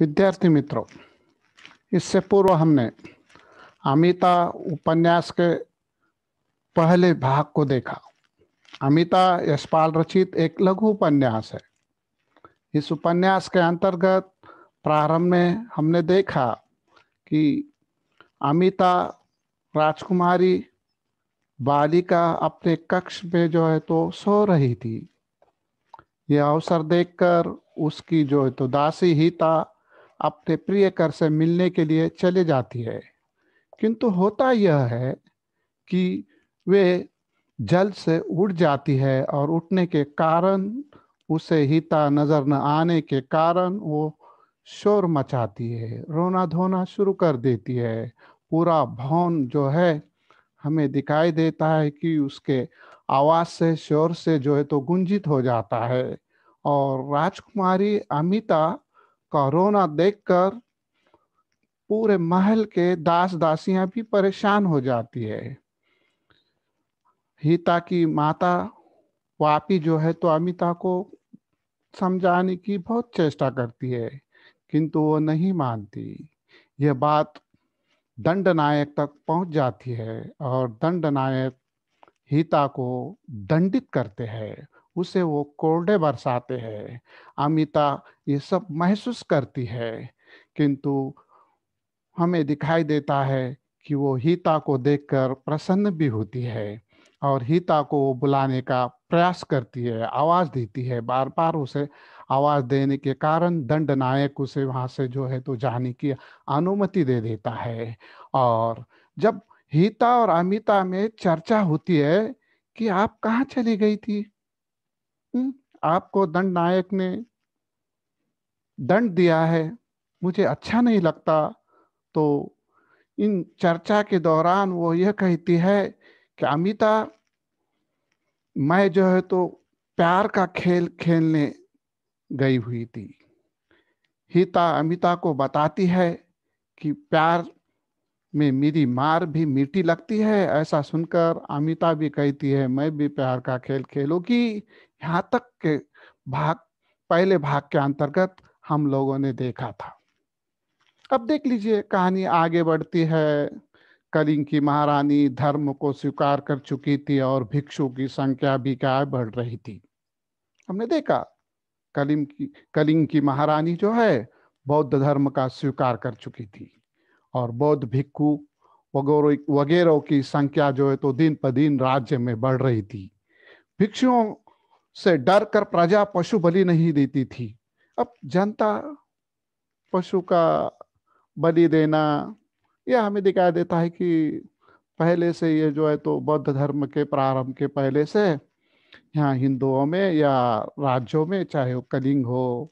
विद्यार्थी मित्रों इससे पूर्व हमने अमिता उपन्यास के पहले भाग को देखा अमिता यशपाल रचित एक लघु उपन्यास है इस उपन्यास के अंतर्गत प्रारंभ में हमने देखा कि अमिता राजकुमारी बालिका अपने कक्ष में जो है तो सो रही थी यह अवसर देखकर उसकी जो है तो दासी ही था अपने प्रियकर से मिलने के लिए चले जाती है किंतु होता यह है कि वे जल से उड़ जाती है और उठने के कारण उसे हिता नजर न आने के कारण वो शोर मचाती है रोना धोना शुरू कर देती है पूरा भवन जो है हमें दिखाई देता है कि उसके आवाज से शोर से जो है तो गुंजित हो जाता है और राजकुमारी अमिता कोरोना देखकर पूरे महल के दास दासियां भी परेशान हो जाती है हिता की माता वापी जो है तो अमिता को समझाने की बहुत चेष्टा करती है किंतु वो नहीं मानती यह बात दंड नायक तक पहुंच जाती है और दंड नायक हिता को दंडित करते हैं उसे वो कोरडे बरसाते हैं अमिता ये सब महसूस करती है किंतु हमें दिखाई देता है कि वो हीता को देखकर प्रसन्न भी होती है और हीता को बुलाने का प्रयास करती है आवाज़ देती है बार बार उसे आवाज़ देने के कारण दंड नायक उसे वहां से जो है तो जाने की अनुमति दे देता है और जब हीता और अमिता में चर्चा होती है कि आप कहाँ चली गई थी आपको दंड नायक ने दंड दिया है मुझे अच्छा नहीं लगता तो इन चर्चा के दौरान वो यह कहती है कि अमिता मैं जो है तो प्यार का खेल खेलने गई हुई थी हिता अमिता को बताती है कि प्यार में मेरी मार भी मीठी लगती है ऐसा सुनकर अमिता भी कहती है मैं भी प्यार का खेल खेलूंगी यहाँ तक के भाग पहले भाग के अंतर्गत हम लोगों ने देखा था अब देख लीजिए कहानी आगे बढ़ती है कलिंग की महारानी धर्म को स्वीकार कर चुकी थी और भिक्षु की संख्या भी क्या बढ़ रही थी हमने देखा कलिंग की कलिंग की महारानी जो है बौद्ध धर्म का स्वीकार कर चुकी थी और बौद्ध भिक्षु वगैरह की संख्या जो है तो दिन पर दिन राज्य में बढ़ रही थी भिक्षुओं से डर कर प्रजा पशु बलि नहीं देती थी अब जनता पशु का बलि देना यह हमें दिखाई देता है कि पहले से ये जो है तो बौद्ध धर्म के प्रारंभ के पहले से यहाँ हिंदुओं में या राज्यों में चाहे वो कलिंग हो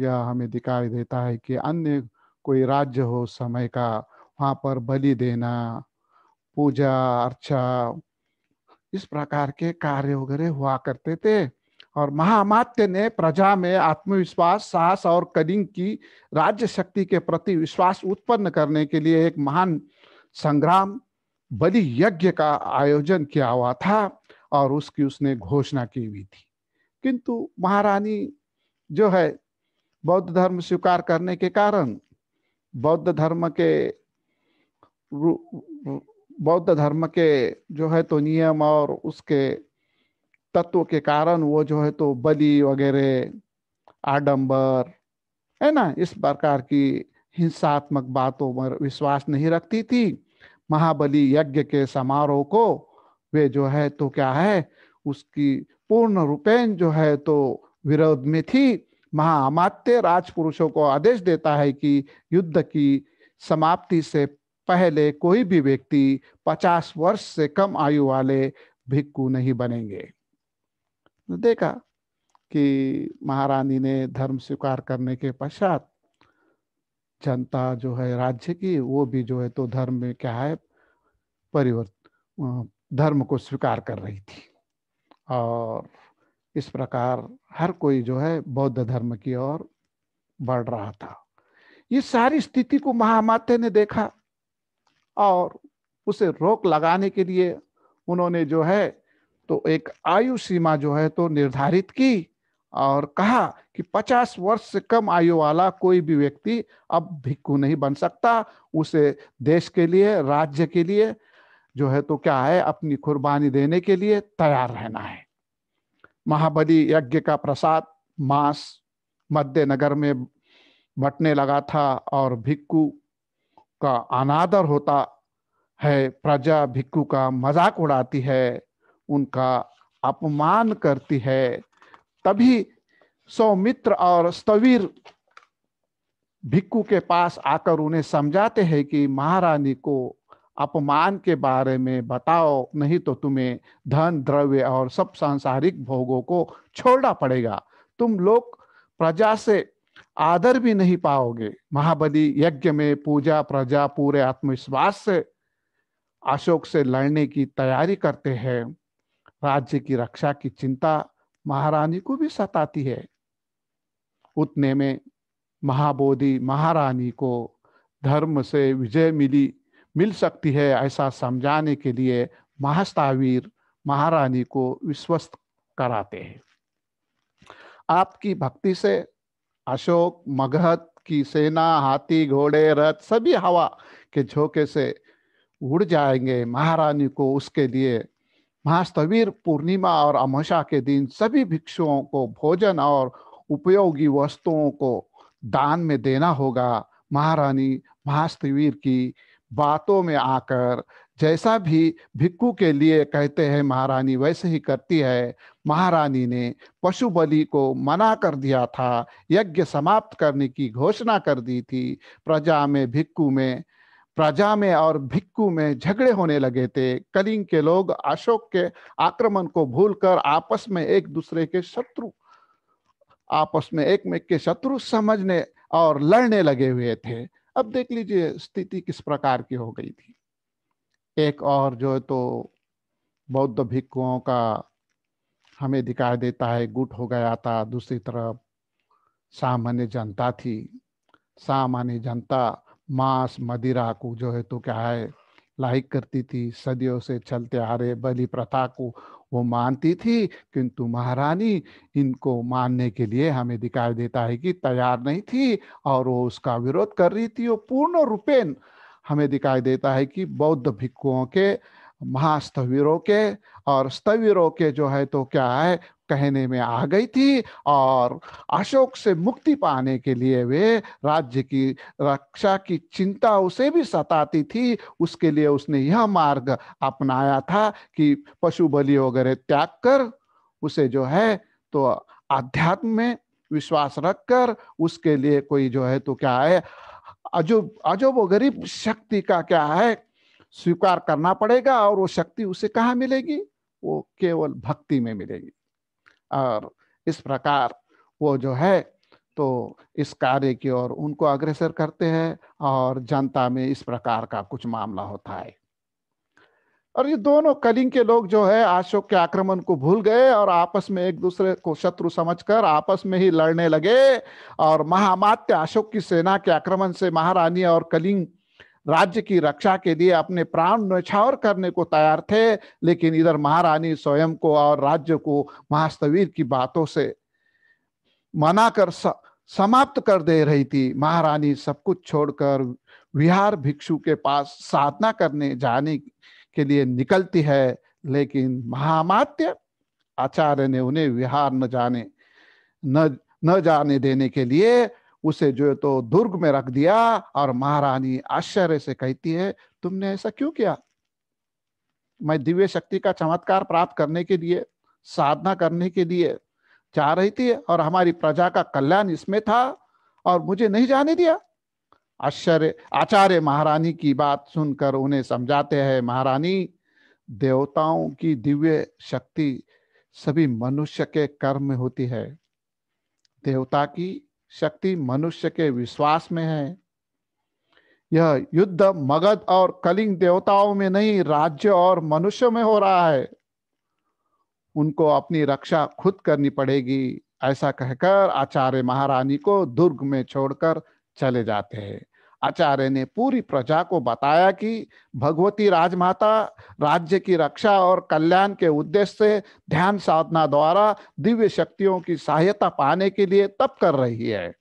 या हमें दिखाई देता है कि अन्य कोई राज्य हो समय का वहाँ पर बलि देना पूजा अर्चा इस प्रकार के कार्य वगैरह हुआ करते थे और महामात्य ने प्रजा में आत्मविश्वास साहस और कलिंग की राज्य शक्ति के प्रति विश्वास उत्पन्न करने के लिए एक महान संग्राम बलि यज्ञ का आयोजन किया हुआ था और उसकी उसने घोषणा की हुई थी किंतु महारानी जो है बौद्ध धर्म स्वीकार करने के कारण बौद्ध धर्म के बौद्ध धर्म के जो है तो नियम और उसके तत्व के कारण वो जो है तो बलि वगैरह आडंबर है ना इस प्रकार की हिंसात्मक बातों पर विश्वास नहीं रखती थी महाबली यज्ञ के समारोह को वे जो है तो क्या है उसकी पूर्ण रूपेण जो है तो विरोध में थी महाअमात्य राजपुरुषों को आदेश देता है कि युद्ध की समाप्ति से पहले कोई भी व्यक्ति 50 वर्ष से कम आयु वाले भिक्कु नहीं बनेंगे तो देखा कि महारानी ने धर्म स्वीकार करने के पश्चात जनता जो है राज्य की वो भी जो है तो धर्म में क्या है परिवर्तन धर्म को स्वीकार कर रही थी और इस प्रकार हर कोई जो है बौद्ध धर्म की ओर बढ़ रहा था ये सारी स्थिति को महामाते ने देखा और उसे रोक लगाने के लिए उन्होंने जो है तो एक आयु सीमा जो है तो निर्धारित की और कहा कि 50 वर्ष से कम आयु वाला कोई भी व्यक्ति अब भिक्खु नहीं बन सकता उसे देश के लिए राज्य के लिए जो है तो क्या है अपनी कुर्बानी देने के लिए तैयार रहना है महाबली यज्ञ का प्रसाद मांस मध्य नगर में बटने लगा था और भिक्कू का अनादर होता है प्रजा भिक्खु का मजाक उड़ाती है उनका अपमान करती है तभी सौमित्र और स्तवीर भिक्खु के पास आकर उन्हें समझाते हैं कि महारानी को अपमान के बारे में बताओ नहीं तो तुम्हें धन द्रव्य और सब सांसारिक भोगों को छोड़ना पड़ेगा तुम लोग प्रजा से आदर भी नहीं पाओगे महाबली यज्ञ में पूजा प्रजा पूरे आत्मविश्वास से अशोक से लड़ने की तैयारी करते हैं राज्य की रक्षा की चिंता महारानी को भी सताती है उतने में महाबोधि महारानी को धर्म से विजय मिली मिल सकती है ऐसा समझाने के लिए महास्तावीर महारानी को विश्वस्त कराते हैं आपकी भक्ति से अशोक मगहत की सेना हाथी घोड़े रथ सभी हवा के झोंके से उड़ जाएंगे महारानी को उसके लिए महास्तवीर पूर्णिमा और अमावस्या के दिन सभी भिक्षुओं को भोजन और उपयोगी वस्तुओं को दान में देना होगा महारानी महास्तवीर की बातों में आकर जैसा भी भिक्कू के लिए कहते हैं महारानी वैसे ही करती है महारानी ने पशु बलि को मना कर दिया था यज्ञ समाप्त करने की घोषणा कर दी थी प्रजा में भिक्कू में प्रजा में और भिक्कू में झगड़े होने लगे थे कलिंग के लोग अशोक के आक्रमण को भूलकर आपस में एक दूसरे के शत्रु आपस में एक में के शत्रु समझने और लड़ने लगे हुए थे अब देख लीजिए स्थिति किस प्रकार की हो गई थी एक और जो है तो बौद्ध भिक्षुओं का हमें दिखाई देता है गुट हो गया था दूसरी तरफ सामान्य जनता थी सामान्य जनता मांस मदिरा को जो है तो क्या है लाइक करती थी सदियों से चलते आ रहे बलि प्रथा को वो मानती थी किंतु महारानी इनको मानने के लिए हमें दिखाई देता है कि तैयार नहीं थी और वो उसका विरोध कर रही थी वो पूर्ण रूपेण हमें दिखाई देता है कि बौद्ध भिक्खुओं के महास्तवीरों के और स्तवीरों के जो है तो क्या है कहने में आ गई थी और अशोक से मुक्ति पाने के लिए वे राज्य की रक्षा की चिंता उसे भी सताती थी उसके लिए उसने यह मार्ग अपनाया था कि पशु बलि वगैरह त्याग कर उसे जो है तो आध्यात्म में विश्वास रखकर उसके लिए कोई जो है तो क्या है अजूब अजूब गरीब शक्ति का क्या है स्वीकार करना पड़ेगा और वो शक्ति उसे कहाँ मिलेगी वो केवल भक्ति में मिलेगी और इस प्रकार वो जो है तो इस कार्य की ओर उनको अग्रसर करते हैं और जनता में इस प्रकार का कुछ मामला होता है और ये दोनों कलिंग के लोग जो है अशोक के आक्रमण को भूल गए और आपस में एक दूसरे को शत्रु समझकर आपस में ही लड़ने लगे और महामात्य अशोक की सेना के आक्रमण से महारानी और कलिंग राज्य की रक्षा के लिए अपने प्राण नछावर करने को तैयार थे लेकिन इधर महारानी स्वयं को और राज्य को महास्तवीर की बातों से मना कर समाप्त कर दे रही थी महारानी सब कुछ छोड़कर विहार भिक्षु के पास साधना करने जाने के लिए निकलती है लेकिन महामात्य आचार्य ने उन्हें विहार न जाने न न जाने देने के लिए उसे जो तो दुर्ग में रख दिया और महारानी आश्चर्य से कहती है तुमने ऐसा क्यों किया मैं दिव्य शक्ति का चमत्कार प्राप्त करने के लिए साधना करने के लिए चाह रही थी और हमारी प्रजा का कल्याण इसमें था और मुझे नहीं जाने दिया आश्चर्य आचार्य महारानी की बात सुनकर उन्हें समझाते हैं महारानी देवताओं की दिव्य शक्ति सभी मनुष्य के कर्म में होती है देवता की शक्ति मनुष्य के विश्वास में है यह युद्ध मगध और कलिंग देवताओं में नहीं राज्य और मनुष्य में हो रहा है उनको अपनी रक्षा खुद करनी पड़ेगी ऐसा कहकर आचार्य महारानी को दुर्ग में छोड़कर चले जाते हैं आचार्य ने पूरी प्रजा को बताया कि भगवती राजमाता राज्य की रक्षा और कल्याण के उद्देश्य से ध्यान साधना द्वारा दिव्य शक्तियों की सहायता पाने के लिए तप कर रही है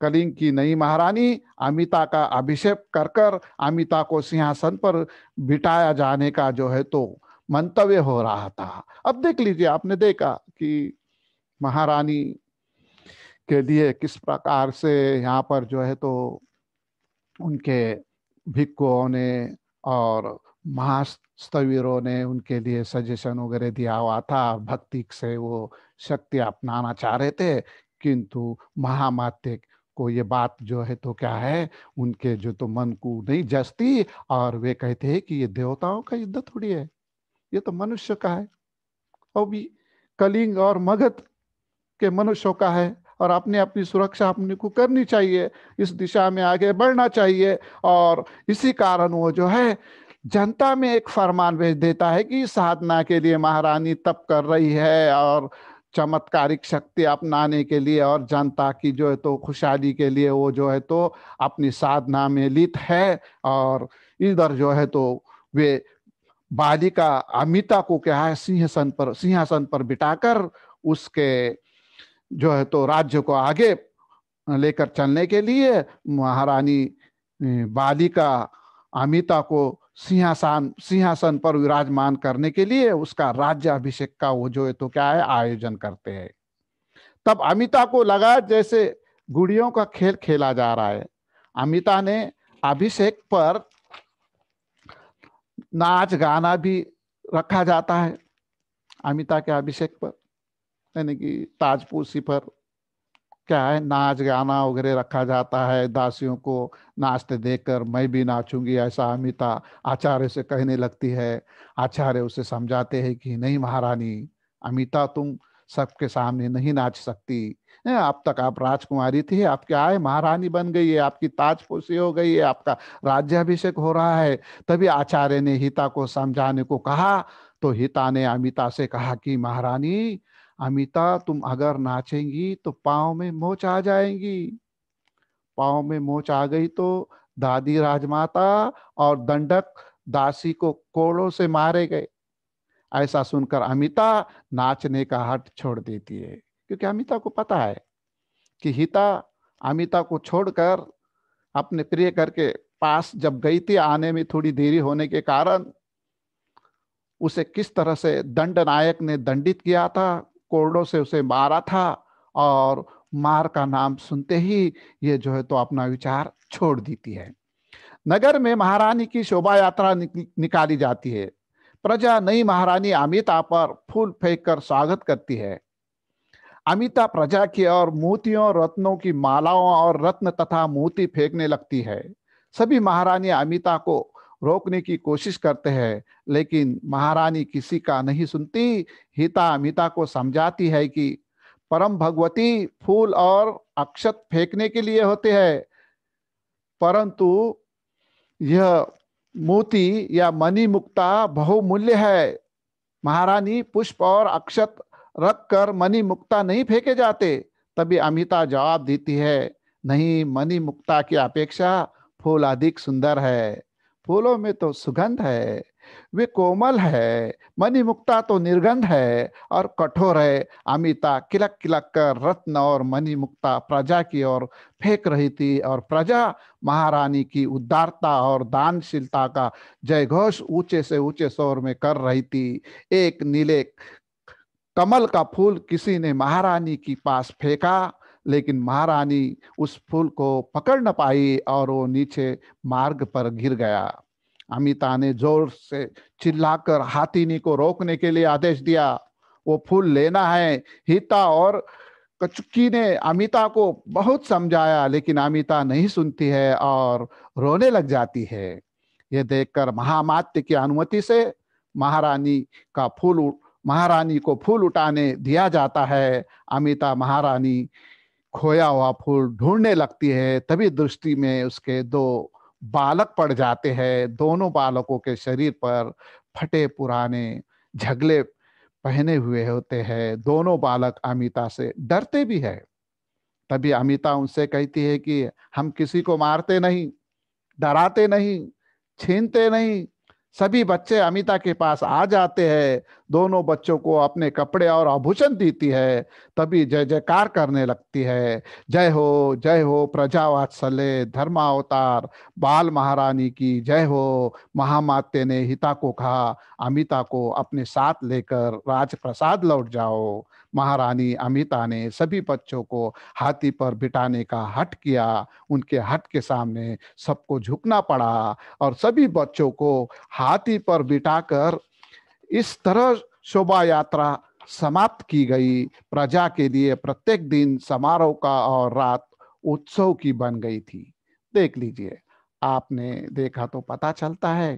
कलिंग की नई महारानी अमिता का अभिषेक कर कर अमिता को सिंहासन पर बिठाया जाने का जो है तो मंतव्य हो रहा था अब देख लीजिए आपने देखा कि महारानी के लिए किस प्रकार से यहाँ पर जो है तो उनके भिक्कों ने और महास्तवीरों ने उनके लिए सजेशन वगैरह दिया हुआ था भक्ति से वो शक्ति अपनाना चाह रहे थे किंतु महामात्य को ये बात जो है तो क्या है उनके जो तो मन को नहीं जसती और वे कहते हैं कि ये देवताओं का युद्ध थोड़ी है ये तो मनुष्य का है और भी कलिंग और मगध के मनुष्यों का है और अपने अपनी सुरक्षा अपने को करनी चाहिए इस दिशा में आगे बढ़ना चाहिए और इसी कारण वो जो है जनता में एक फरमान भेज देता है कि साधना के लिए महारानी तप कर रही है और चमत्कारिक शक्ति अपनाने के लिए और जनता की जो है तो खुशहाली के लिए वो जो है तो अपनी साधना में लित है और इधर जो है तो वे बालिका अमिता को क्या है सिंहसन पर सिंहासन पर बिठाकर उसके जो है तो राज्य को आगे लेकर चलने के लिए महारानी बाली का अमिता को सिंहासन सिंहासन पर विराजमान करने के लिए उसका राज्य अभिषेक का वो जो है तो क्या है आयोजन करते हैं तब अमिता को लगा जैसे गुड़ियों का खेल खेला जा रहा है अमिता ने अभिषेक पर नाच गाना भी रखा जाता है अमिता के अभिषेक पर यानी कि ताजपोशी पर क्या है नाच गाना वगैरह रखा जाता है दासियों को नाचते देखकर मैं भी नाचूंगी ऐसा अमिता आचार्य से कहने लगती है आचार्य उसे समझाते हैं कि नहीं महारानी अमिता तुम सबके सामने नहीं नाच सकती है अब तक आप राजकुमारी थी आप क्या है महारानी बन गई है आपकी ताजपोशी हो गई है आपका राज्याभिषेक हो रहा है तभी आचार्य ने हिता को समझाने को कहा तो हिता ने अमिता से कहा कि महारानी अमिता तुम अगर नाचेंगी तो पाँव में मोच आ जाएंगी पाँव में मोच आ गई तो दादी राजमाता और दंडक दासी को कोड़ों से मारे गए ऐसा सुनकर अमिता नाचने का हट छोड़ देती है क्योंकि अमिता को पता है कि हिता अमिता को छोड़कर अपने प्रिय घर के पास जब गई थी आने में थोड़ी देरी होने के कारण उसे किस तरह से दंड नायक ने दंडित किया था कोरडों से उसे मारा था और मार का नाम सुनते ही ये जो है तो अपना विचार छोड़ देती है नगर में महारानी की शोभा यात्रा निकाली जाती है प्रजा नई महारानी अमिता पर फूल फेंक कर स्वागत करती है अमिता प्रजा की और मोतियों रत्नों की मालाओं और रत्न तथा मोती फेंकने लगती है सभी महारानी अमिता को रोकने की कोशिश करते हैं लेकिन महारानी किसी का नहीं सुनती हिता मिता को समझाती है कि परम भगवती फूल और अक्षत फेंकने के लिए होते हैं परंतु यह मोती या मनी मुक्ता बहुमूल्य है महारानी पुष्प और अक्षत रख कर मनी मुक्ता नहीं फेंके जाते तभी अमिता जवाब देती है नहीं मनी मुक्ता की अपेक्षा फूल अधिक सुंदर है फूलों में तो सुगंध है वे कोमल है मणि मुक्ता तो निर्गंध है और कठोर है अमिता किलक किलक कर रत्न और मणि मुक्ता प्रजा की ओर फेंक रही थी और प्रजा महारानी की उदारता और दानशीलता का जय घोष ऊंचे से ऊंचे शोर में कर रही थी एक नीले कमल का फूल किसी ने महारानी की पास फेंका लेकिन महारानी उस फूल को पकड़ न पाई और वो नीचे मार्ग पर गिर गया अमिता ने जोर से चिल्लाकर हाथीनी को रोकने के लिए आदेश दिया वो फूल लेना है हिता और कचुकी ने अमिता को बहुत समझाया लेकिन अमिता नहीं सुनती है और रोने लग जाती है ये देखकर महामात्य की अनुमति से महारानी का फूल महारानी को फूल उठाने दिया जाता है अमिता महारानी खोया हुआ फूल ढूंढने लगती है तभी दृष्टि में उसके दो बालक पड़ जाते हैं दोनों बालकों के शरीर पर फटे पुराने झगले पहने हुए होते हैं दोनों बालक अमिता से डरते भी है तभी अमिता उनसे कहती है कि हम किसी को मारते नहीं डराते नहीं छीनते नहीं सभी बच्चे अमिता के पास आ जाते हैं दोनों बच्चों को अपने कपड़े और आभूषण देती है तभी जय जयकार करने लगती है जय हो जय हो प्रजावात्सल्य धर्मावतार बाल महारानी की जय हो महामाते ने हिता को कहा अमिता को अपने साथ लेकर राजप्रसाद लौट जाओ महारानी अमिता ने सभी बच्चों को हाथी पर बिठाने का हट किया उनके हट के सामने सबको झुकना पड़ा और सभी बच्चों को हाथी पर बिठाकर इस तरह शोभा यात्रा समाप्त की गई प्रजा के लिए प्रत्येक दिन समारोह का और रात उत्सव की बन गई थी देख लीजिए आपने देखा तो पता चलता है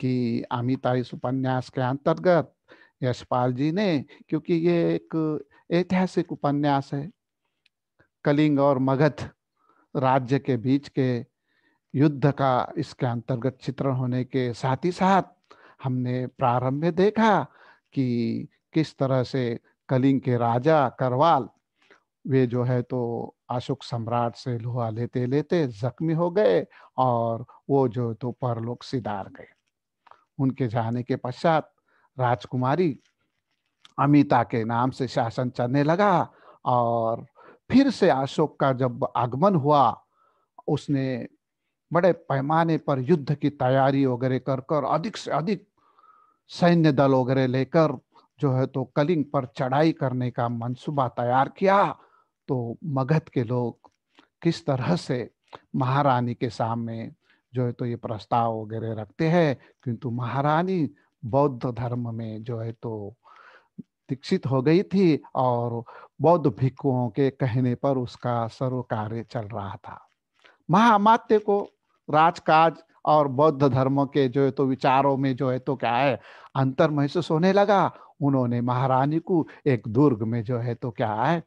कि अमिता इस उपन्यास के अंतर्गत यशपाल जी ने क्योंकि ये एक ऐतिहासिक उपन्यास है कलिंग और मगध राज्य के बीच के युद्ध का इसके अंतर्गत चित्रण होने के साथ ही साथ हमने प्रारंभ में देखा कि किस तरह से कलिंग के राजा करवाल वे जो है तो अशोक सम्राट से लोहा लेते लेते जख्मी हो गए और वो जो तो परलोक सिदार गए उनके जाने के पश्चात राजकुमारी अमिता के नाम से शासन चलने लगा और फिर से अशोक का जब आगमन हुआ उसने बड़े पैमाने पर युद्ध की तैयारी वगैरह कर कर अधिक से अधिक सैन्य दल वगैरह लेकर जो है तो कलिंग पर चढ़ाई करने का मंसूबा तैयार किया तो मगध के लोग किस तरह से महारानी के सामने जो है तो ये प्रस्ताव वगैरह रखते हैं किंतु महारानी बौद्ध धर्म में जो है तो दीक्षित हो गई थी और बौद्ध भिक्षुओं के कहने पर उसका सर्व कार्य चल रहा था महामात्य को राजकाज और बौद्ध धर्म के जो है तो विचारों में जो है तो क्या है अंतर महसूस होने लगा उन्होंने महारानी को एक दुर्ग में जो है तो क्या है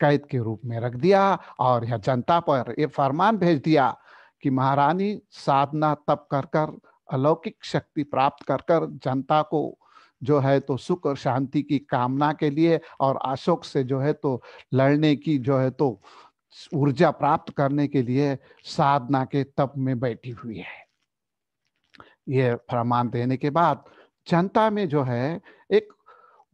कैद के रूप में रख दिया और यह जनता पर यह फरमान भेज दिया कि महारानी साधना तप कर कर अलौकिक शक्ति प्राप्त कर कर जनता को जो है तो सुख और शांति की कामना के लिए और अशोक से जो है तो लड़ने की जो है तो ऊर्जा प्राप्त करने के लिए साधना के तप में बैठी हुई है ये प्रमाण देने के बाद जनता में जो है एक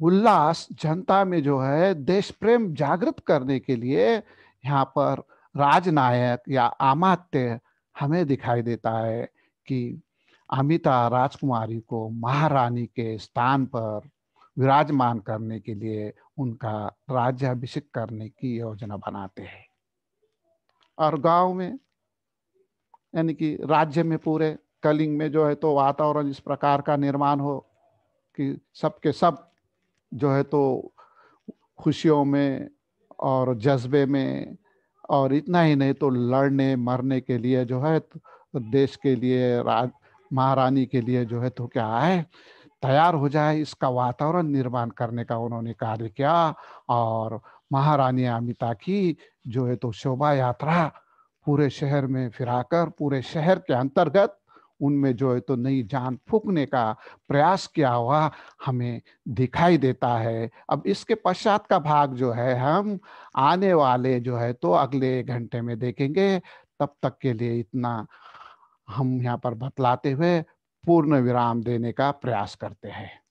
उल्लास जनता में जो है देश प्रेम जागृत करने के लिए यहाँ पर राजनायक या आमात्य हमें दिखाई देता है कि अमिता राजकुमारी को महारानी के स्थान पर विराजमान करने के लिए उनका राज्याभिषेक करने की योजना बनाते हैं और गांव में यानी कि राज्य में पूरे कलिंग में जो है तो वातावरण इस प्रकार का निर्माण हो कि सबके सब जो है तो खुशियों में और जज्बे में और इतना ही नहीं तो लड़ने मरने के लिए जो है तो देश के लिए राज महारानी के लिए जो है तो क्या है तैयार हो जाए इसका वातावरण निर्माण करने का उन्होंने कार्य किया और महारानी अमिता की जो है तो शोभा यात्रा पूरे शहर में फिराकर पूरे शहर के अंतर्गत उनमें जो है तो नई जान फूकने का प्रयास किया हुआ हमें दिखाई देता है अब इसके पश्चात का भाग जो है हम आने वाले जो है तो अगले घंटे में देखेंगे तब तक के लिए इतना हम यहाँ पर बतलाते हुए पूर्ण विराम देने का प्रयास करते हैं